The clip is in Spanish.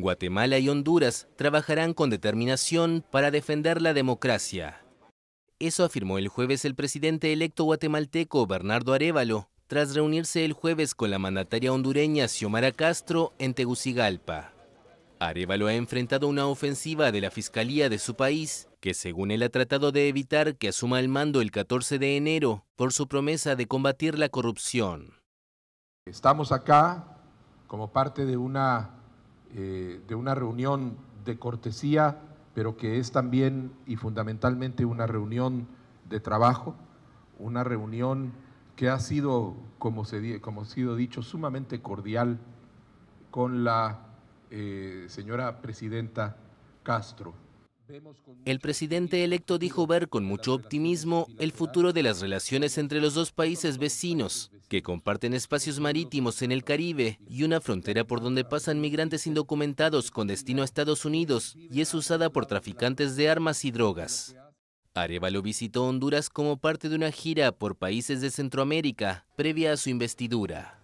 Guatemala y Honduras trabajarán con determinación para defender la democracia. Eso afirmó el jueves el presidente electo guatemalteco Bernardo Arevalo, tras reunirse el jueves con la mandataria hondureña Xiomara Castro en Tegucigalpa. Arevalo ha enfrentado una ofensiva de la Fiscalía de su país, que según él ha tratado de evitar que asuma el mando el 14 de enero por su promesa de combatir la corrupción. Estamos acá como parte de una eh, de una reunión de cortesía, pero que es también y fundamentalmente una reunión de trabajo, una reunión que ha sido, como, como ha sido dicho, sumamente cordial con la eh, señora presidenta Castro. El presidente electo dijo ver con mucho optimismo el futuro de las relaciones entre los dos países vecinos que comparten espacios marítimos en el Caribe y una frontera por donde pasan migrantes indocumentados con destino a Estados Unidos y es usada por traficantes de armas y drogas. Arevalo visitó Honduras como parte de una gira por países de Centroamérica previa a su investidura.